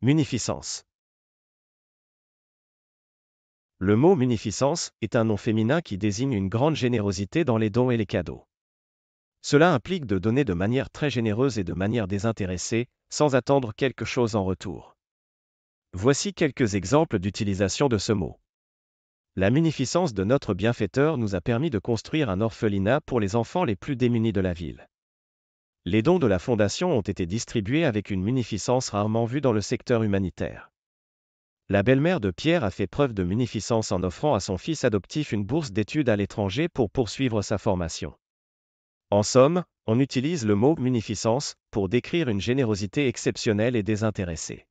Munificence. Le mot munificence est un nom féminin qui désigne une grande générosité dans les dons et les cadeaux. Cela implique de donner de manière très généreuse et de manière désintéressée, sans attendre quelque chose en retour. Voici quelques exemples d'utilisation de ce mot. La munificence de notre bienfaiteur nous a permis de construire un orphelinat pour les enfants les plus démunis de la ville. Les dons de la Fondation ont été distribués avec une munificence rarement vue dans le secteur humanitaire. La belle-mère de Pierre a fait preuve de munificence en offrant à son fils adoptif une bourse d'études à l'étranger pour poursuivre sa formation. En somme, on utilise le mot munificence pour décrire une générosité exceptionnelle et désintéressée.